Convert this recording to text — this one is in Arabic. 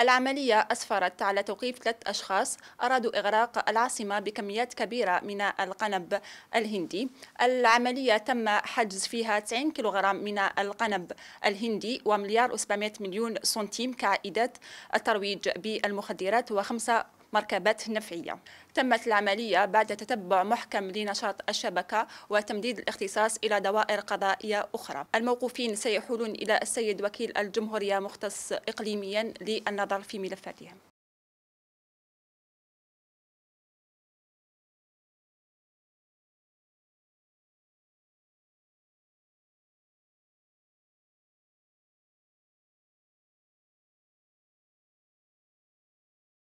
العملية أسفرت على توقيف ثلاث أشخاص أرادوا إغراق العاصمة بكميات كبيرة من القنب الهندي العملية تم حجز فيها 90 كيلوغرام من القنب الهندي ومليار و700 مليون سنتيم كعائدات الترويج بالمخدرات و5 مركبات نفعية تمت العملية بعد تتبع محكم لنشاط الشبكة وتمديد الاختصاص إلى دوائر قضائية أخرى الموقوفين سيحولون إلى السيد وكيل الجمهورية مختص إقليميا للنظر في ملفاتهم